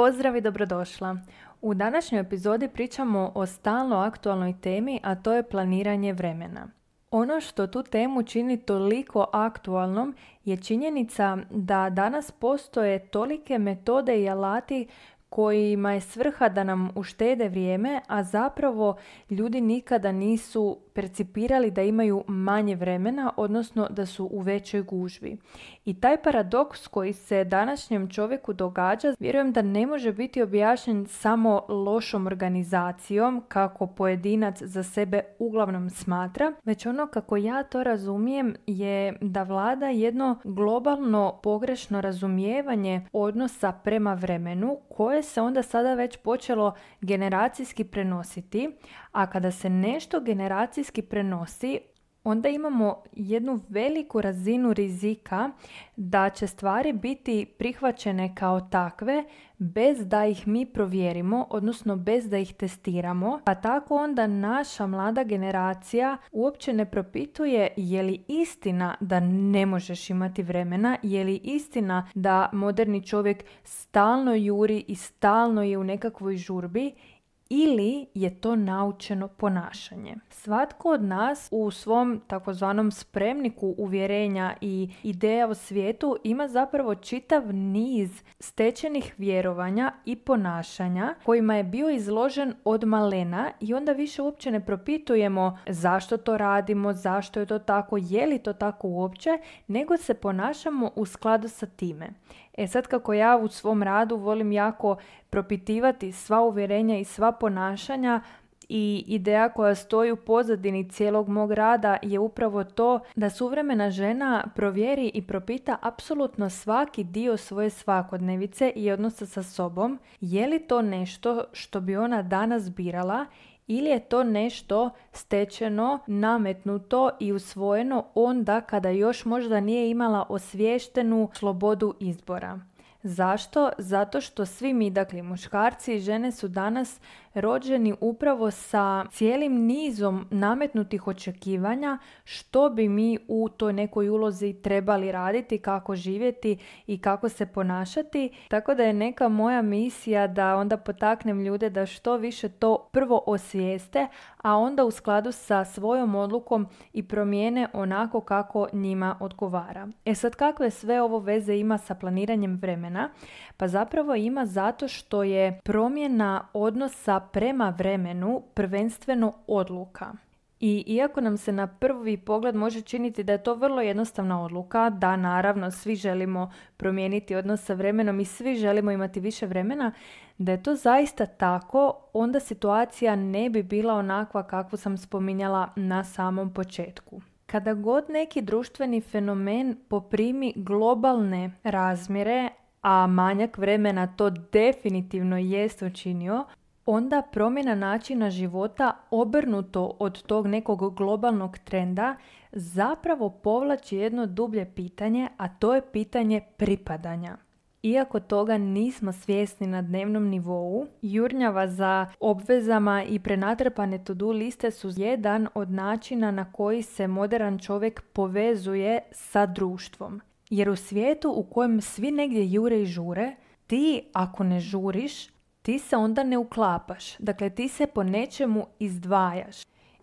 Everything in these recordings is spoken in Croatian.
Pozdrav i dobrodošla. U današnjoj epizodi pričamo o stalno aktualnoj temi, a to je planiranje vremena. Ono što tu temu čini toliko aktualnom je činjenica da danas postoje tolike metode i alati kojima je svrha da nam uštede vrijeme, a zapravo ljudi nikada nisu percipirali da imaju manje vremena, odnosno da su u većoj gužvi. I taj paradoks koji se današnjem čovjeku događa, vjerujem da ne može biti objašnjen samo lošom organizacijom, kako pojedinac za sebe uglavnom smatra, već ono kako ja to razumijem je da vlada jedno globalno pogrešno razumijevanje odnosa prema vremenu koje se onda sada već počelo generacijski prenositi, a kada se nešto generacijski prenosi, onda imamo jednu veliku razinu rizika da će stvari biti prihvaćene kao takve bez da ih mi provjerimo, odnosno bez da ih testiramo, pa tako onda naša mlada generacija uopće ne propituje je li istina da ne možeš imati vremena, je li istina da moderni čovjek stalno juri i stalno je u nekakvoj žurbi ili je to naučeno ponašanje. Svatko od nas u svom takozvanom spremniku uvjerenja i ideja o svijetu ima zapravo čitav niz stečenih vjerovanja i ponašanja kojima je bio izložen od malena i onda više uopće ne propitujemo zašto to radimo, zašto je to tako, je li to tako uopće, nego se ponašamo u skladu sa time. E sad kako ja u svom radu volim jako propitivati sva uvjerenja i sva ponašanja i ideja koja stoji u pozadini cijelog mog rada je upravo to da suvremena žena provjeri i propita apsolutno svaki dio svoje svakodnevice i odnosa sa sobom, je li to nešto što bi ona danas birala ili je to nešto stečeno, nametnuto i usvojeno onda kada još možda nije imala osviještenu slobodu izbora. Zašto? Zato što svi mi, dakle muškarci i žene su danas rođeni upravo sa cijelim nizom nametnutih očekivanja što bi mi u toj nekoj ulozi trebali raditi, kako živjeti i kako se ponašati. Tako da je neka moja misija da onda potaknem ljude da što više to prvo osvijeste, a onda u skladu sa svojom odlukom i promijene onako kako njima odgovara. E sad kakve sve ovo veze ima sa planiranjem vremena? Pa zapravo ima zato što je promjena odnosa prema vremenu prvenstveno odluka. I iako nam se na prvi pogled može činiti da je to vrlo jednostavna odluka, da naravno svi želimo promijeniti odnos sa vremenom i svi želimo imati više vremena, da je to zaista tako, onda situacija ne bi bila onakva kakvu sam spominjala na samom početku. Kada god neki društveni fenomen poprimi globalne razmjere, a manjak vremena to definitivno jest učinio, onda promjena načina života obrnuto od tog nekog globalnog trenda zapravo povlači jedno dublje pitanje, a to je pitanje pripadanja. Iako toga nismo svjesni na dnevnom nivou, jurnjava za obvezama i prenatrpane to-do liste su jedan od načina na koji se modern čovjek povezuje sa društvom. Jer u svijetu u kojem svi negdje jure i žure, ti ako ne žuriš, ti se onda ne uklapaš. Dakle, ti se po nečemu izdvajaš.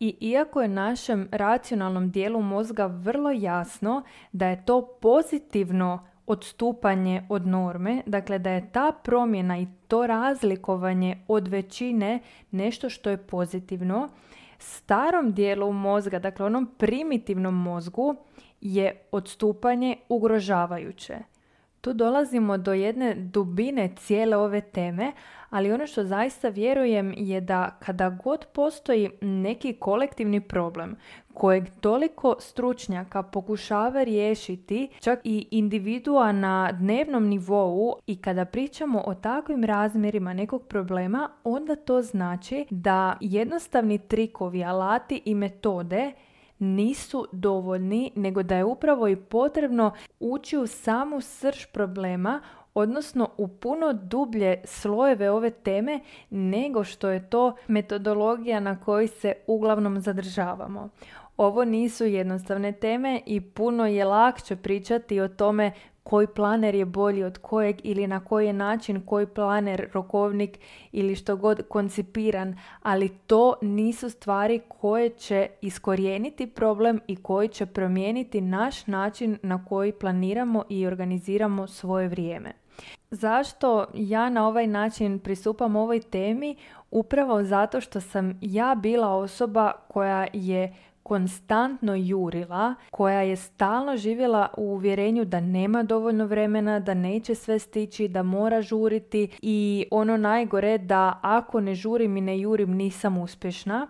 I iako je našem racionalnom dijelu mozga vrlo jasno da je to pozitivno odstupanje od norme, dakle da je ta promjena i to razlikovanje od većine nešto što je pozitivno, starom dijelu mozga, dakle onom primitivnom mozgu, je odstupanje ugrožavajuće. Tu dolazimo do jedne dubine cijele ove teme, ali ono što zaista vjerujem je da kada god postoji neki kolektivni problem kojeg toliko stručnjaka pokušava riješiti, čak i individua na dnevnom nivou i kada pričamo o takvim razmjerima nekog problema, onda to znači da jednostavni trikovi, alati i metode nisu dovoljni, nego da je upravo i potrebno ući u samu srž problema, odnosno u puno dublje slojeve ove teme nego što je to metodologija na kojoj se uglavnom zadržavamo. Ovo nisu jednostavne teme i puno je lakše pričati o tome koji planer je bolji od kojeg ili na koji je način koji planer, rokovnik ili što god koncipiran, ali to nisu stvari koje će iskorijeniti problem i koji će promijeniti naš način na koji planiramo i organiziramo svoje vrijeme. Zašto ja na ovaj način pristupam ovoj temi? Upravo zato što sam ja bila osoba koja je konstantno jurila, koja je stalno živjela u uvjerenju da nema dovoljno vremena, da neće sve stići, da mora žuriti i ono najgore da ako ne žurim i ne jurim nisam uspješna.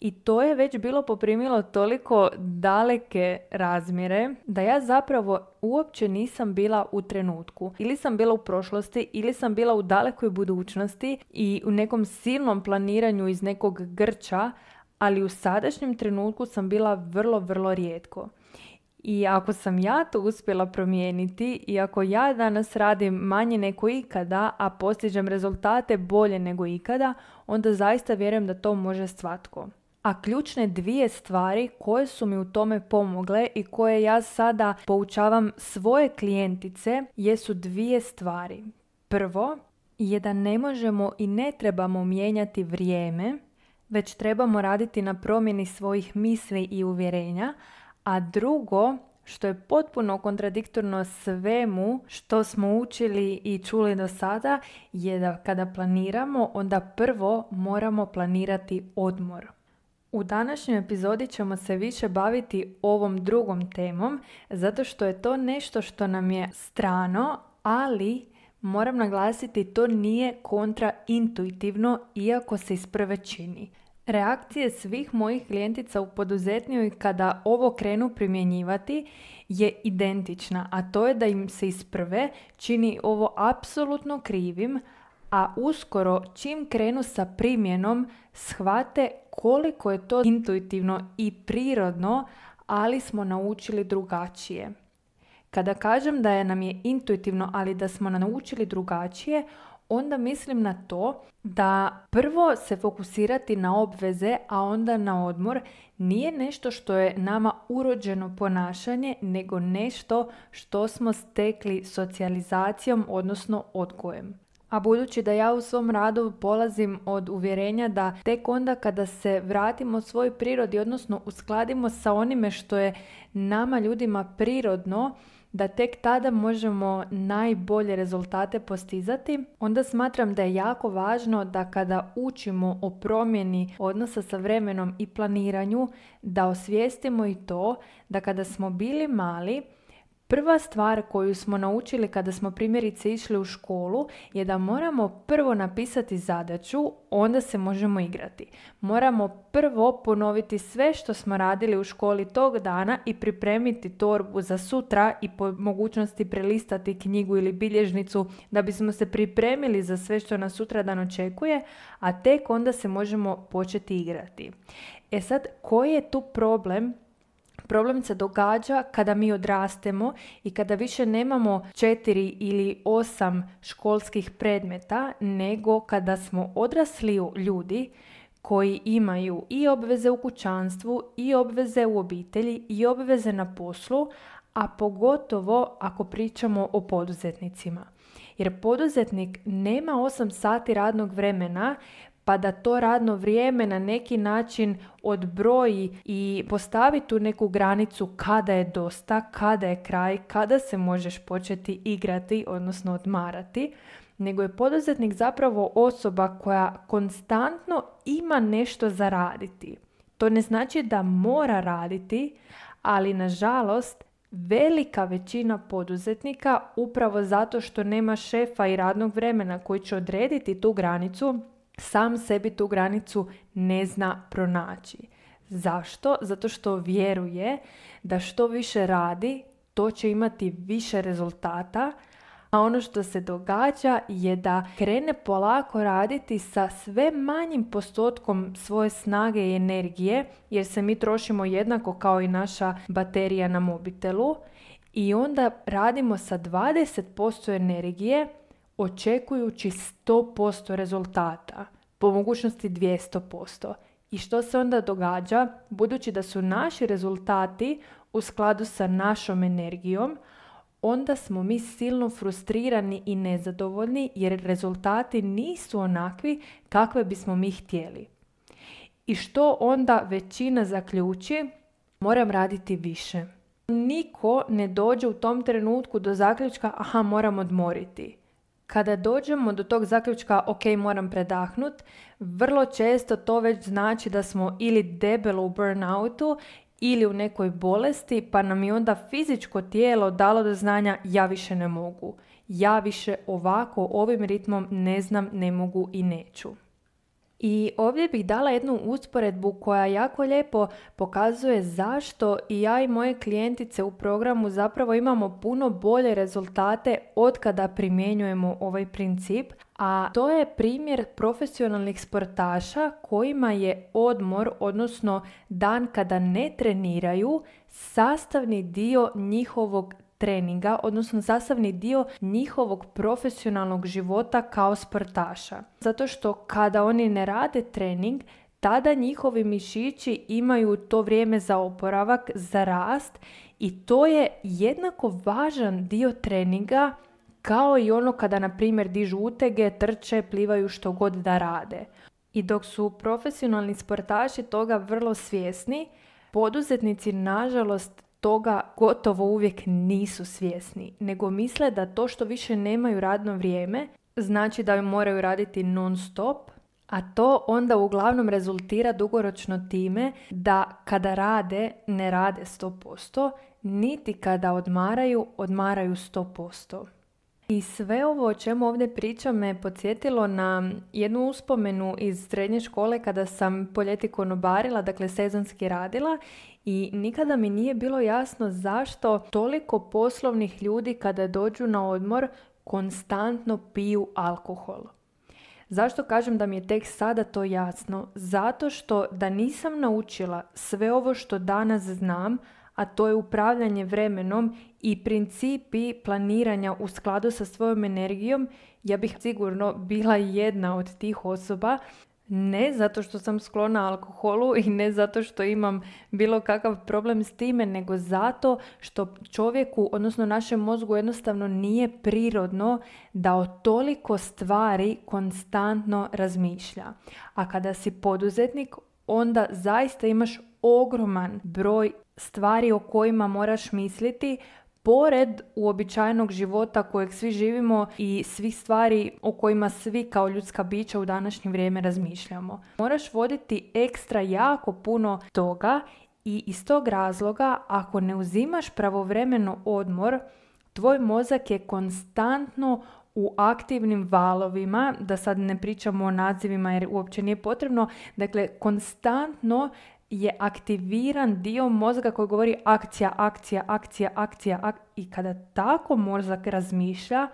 I to je već bilo poprimilo toliko daleke razmjere da ja zapravo uopće nisam bila u trenutku. Ili sam bila u prošlosti, ili sam bila u dalekoj budućnosti i u nekom silnom planiranju iz nekog grča, ali u sadašnjem trenutku sam bila vrlo, vrlo rijetko. I ako sam ja to uspjela promijeniti i ako ja danas radim manje nego ikada, a postižem rezultate bolje nego ikada, onda zaista vjerujem da to može svatko. A ključne dvije stvari koje su mi u tome pomogle i koje ja sada poučavam svoje klijentice jesu dvije stvari. Prvo je da ne možemo i ne trebamo mijenjati vrijeme već trebamo raditi na promjeni svojih misli i uvjerenja, a drugo što je potpuno kontradiktorno svemu što smo učili i čuli do sada je da kada planiramo, onda prvo moramo planirati odmor. U današnjoj epizodi ćemo se više baviti ovom drugom temom zato što je to nešto što nam je strano, ali Moram naglasiti, to nije kontraintuitivno, iako se iz prve čini. Reakcije svih mojih klijentica u poduzetnju kada ovo krenu primjenjivati je identična, a to je da im se iz prve čini ovo apsolutno krivim, a uskoro čim krenu sa primjenom shvate koliko je to intuitivno i prirodno, ali smo naučili drugačije. Kada kažem da je nam je intuitivno, ali da smo naučili drugačije, onda mislim na to da prvo se fokusirati na obveze, a onda na odmor nije nešto što je nama urođeno ponašanje, nego nešto što smo stekli socijalizacijom, odnosno odgojem. A budući da ja u svom radu polazim od uvjerenja da tek onda kada se vratimo svoj prirodi, odnosno uskladimo sa onime što je nama ljudima prirodno, da tek tada možemo najbolje rezultate postizati, onda smatram da je jako važno da kada učimo o promjeni odnosa sa vremenom i planiranju, da osvijestimo i to da kada smo bili mali, Prva stvar koju smo naučili kada smo primjerice išli u školu je da moramo prvo napisati zadaću, onda se možemo igrati. Moramo prvo ponoviti sve što smo radili u školi tog dana i pripremiti torbu za sutra i po mogućnosti prelistati knjigu ili bilježnicu da bismo se pripremili za sve što nas sutra dan očekuje, a tek onda se možemo početi igrati. E sad, koji je tu problem Problem se događa kada mi odrastemo i kada više nemamo četiri ili osam školskih predmeta, nego kada smo odrasli ljudi koji imaju i obveze u kućanstvu, i obveze u obitelji, i obveze na poslu, a pogotovo ako pričamo o poduzetnicima. Jer poduzetnik nema 8 sati radnog vremena pa da to radno vrijeme na neki način odbroji i postavi tu neku granicu kada je dosta, kada je kraj, kada se možeš početi igrati, odnosno odmarati nego je poduzetnik zapravo osoba koja konstantno ima nešto za raditi. To ne znači da mora raditi, ali nažalost velika većina poduzetnika upravo zato što nema šefa i radnog vremena koji će odrediti tu granicu sam sebi tu granicu ne zna pronaći. Zašto? Zato što vjeruje da što više radi, to će imati više rezultata, a ono što se događa je da krene polako raditi sa sve manjim postotkom svoje snage i energije, jer se mi trošimo jednako kao i naša baterija na mobitelu i onda radimo sa 20% energije očekujući 100% rezultata, po mogućnosti 200%. I što se onda događa? Budući da su naši rezultati u skladu sa našom energijom, onda smo mi silno frustrirani i nezadovoljni jer rezultati nisu onakvi kakve bismo mi htjeli. I što onda većina zaključi? Moram raditi više. Niko ne dođe u tom trenutku do zaključka aha moram odmoriti. Kada dođemo do tog zaključka ok, moram predahnut, vrlo često to već znači da smo ili debelo u burnoutu ili u nekoj bolesti, pa nam je onda fizičko tijelo dalo do znanja ja više ne mogu, ja više ovako ovim ritmom ne znam, ne mogu i neću. I ovdje bih dala jednu usporedbu koja jako lijepo pokazuje zašto i ja i moje klijentice u programu zapravo imamo puno bolje rezultate od kada primjenjujemo ovaj princip, a to je primjer profesionalnih sportaša kojima je odmor, odnosno dan kada ne treniraju, sastavni dio njihovog treninga, odnosno sastavni dio njihovog profesionalnog života kao sportaša. Zato što kada oni ne rade trening, tada njihovi mišići imaju to vrijeme za oporavak, za rast i to je jednako važan dio treninga kao i ono kada, na primjer, dižu utege, trče, plivaju što god da rade. I dok su profesionalni sportaši toga vrlo svjesni, poduzetnici, nažalost, toga gotovo uvijek nisu svjesni, nego misle da to što više nemaju radno vrijeme znači da moraju raditi non stop, a to onda uglavnom rezultira dugoročno time da kada rade, ne rade 100%, niti kada odmaraju, odmaraju 100%. I sve ovo o čemu ovdje pričam me podsjetilo na jednu uspomenu iz srednje škole kada sam poljeti dakle sezonski radila i nikada mi nije bilo jasno zašto toliko poslovnih ljudi kada dođu na odmor konstantno piju alkohol. Zašto kažem da mi je tek sada to jasno? Zato što da nisam naučila sve ovo što danas znam, a to je upravljanje vremenom i principi planiranja u skladu sa svojom energijom, ja bih sigurno bila jedna od tih osoba ne zato što sam sklona alkoholu i ne zato što imam bilo kakav problem s time, nego zato što čovjeku, odnosno našem mozgu jednostavno nije prirodno da o toliko stvari konstantno razmišlja. A kada si poduzetnik, onda zaista imaš ogroman broj stvari o kojima moraš misliti, pored uobičajenog života kojeg svi živimo i svih stvari o kojima svi kao ljudska bića u današnje vrijeme razmišljamo. Moraš voditi ekstra jako puno toga i iz tog razloga ako ne uzimaš pravovremeno odmor, tvoj mozak je konstantno u aktivnim valovima, da sad ne pričamo o nazivima jer uopće nije potrebno, dakle konstantno je aktiviran dio mozga koji govori akcija, akcija, akcija, akcija. I kada tako mozak razmišlja,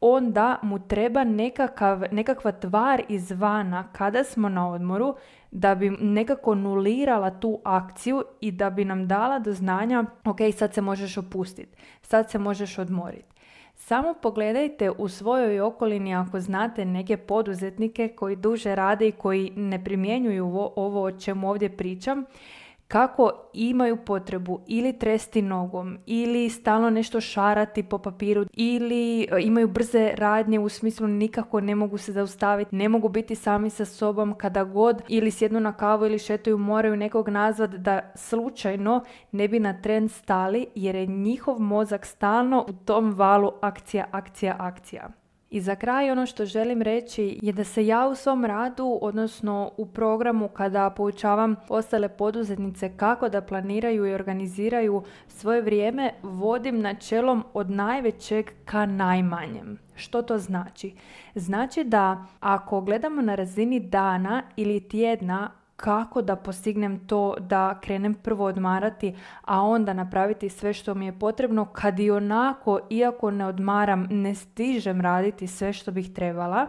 onda mu treba nekakva tvar izvana kada smo na odmoru da bi nekako nulirala tu akciju i da bi nam dala do znanja ok, sad se možeš opustiti, sad se možeš odmoriti. Samo pogledajte u svojoj okolini ako znate neke poduzetnike koji duže rade i koji ne primjenjuju ovo o čemu ovdje pričam kako imaju potrebu ili tresti nogom ili stalno nešto šarati po papiru ili e, imaju brze radnje u smislu nikako ne mogu se zaustaviti, ne mogu biti sami sa sobom kada god ili sjednu na kavu ili šetaju moraju nekog nazvat da slučajno ne bi na tren stali jer je njihov mozak stalno u tom valu akcija, akcija, akcija. I za kraj ono što želim reći je da se ja u svom radu, odnosno u programu kada poučavam ostale poduzetnice kako da planiraju i organiziraju svoje vrijeme, vodim načelom od najvećeg ka najmanjem. Što to znači? Znači da ako gledamo na razini dana ili tjedna kako da postignem to da krenem prvo odmarati, a onda napraviti sve što mi je potrebno kad i onako, iako ne odmaram, ne stižem raditi sve što bih trebala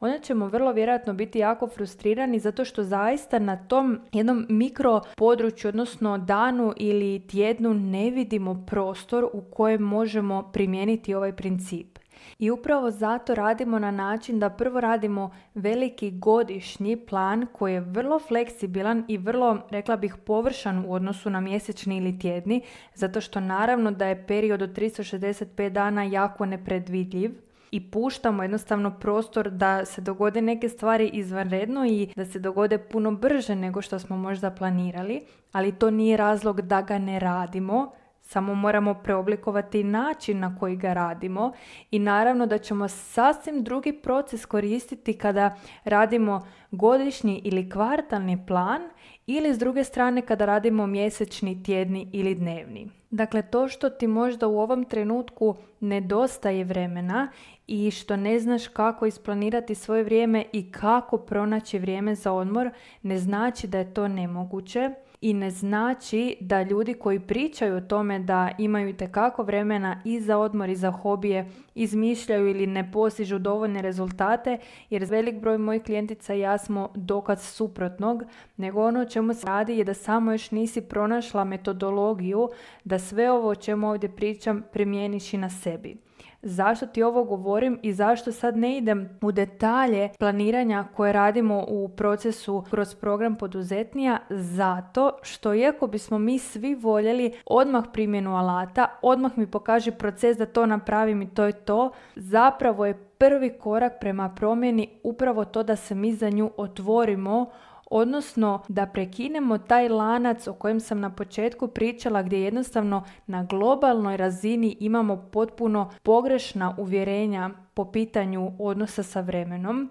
onda ćemo vrlo vjerojatno biti jako frustrirani zato što zaista na tom jednom mikro području, odnosno danu ili tjednu ne vidimo prostor u kojem možemo primijeniti ovaj princip. I upravo zato radimo na način da prvo radimo veliki godišnji plan koji je vrlo fleksibilan i vrlo, rekla bih, površan u odnosu na mjesečni ili tjedni, zato što naravno da je period od 365 dana jako nepredvidljiv i puštamo jednostavno prostor da se dogode neke stvari izvanredno i da se dogode puno brže nego što smo možda planirali, ali to nije razlog da ga ne radimo, samo moramo preoblikovati način na koji ga radimo i naravno da ćemo sasvim drugi proces koristiti kada radimo godišnji ili kvartalni plan ili s druge strane kada radimo mjesečni, tjedni ili dnevni. Dakle, to što ti možda u ovom trenutku nedostaje vremena i što ne znaš kako isplanirati svoje vrijeme i kako pronaći vrijeme za odmor, ne znači da je to nemoguće i ne znači da ljudi koji pričaju o tome da imaju itekako vremena i za odmor i za hobije izmišljaju ili ne postižu dovoljne rezultate jer velik broj mojih klijentica i ja smo dokaz suprotnog nego ono o čemu se radi je da samo još nisi pronašla metodologiju da sve ovo o čemu ovdje pričam primijeniš i na sebi. Zašto ti ovo govorim i zašto sad ne idem u detalje planiranja koje radimo u procesu kroz program poduzetnija? Zato što iako bismo mi svi voljeli odmah primjenu alata, odmah mi pokaži proces da to napravim i to je to, zapravo je prvi korak prema promjeni upravo to da se mi za nju otvorimo, odnosno da prekinemo taj lanac o kojem sam na početku pričala gdje jednostavno na globalnoj razini imamo potpuno pogrešna uvjerenja po pitanju odnosa sa vremenom.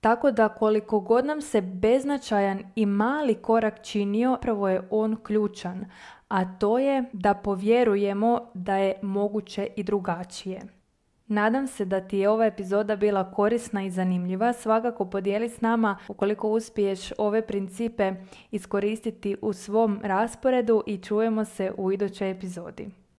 Tako da koliko god nam se beznačajan i mali korak činio, prvo je on ključan, a to je da povjerujemo da je moguće i drugačije. Nadam se da ti je ova epizoda bila korisna i zanimljiva. Svakako podijeli s nama ukoliko uspiješ ove principe iskoristiti u svom rasporedu i čujemo se u idućoj epizodi.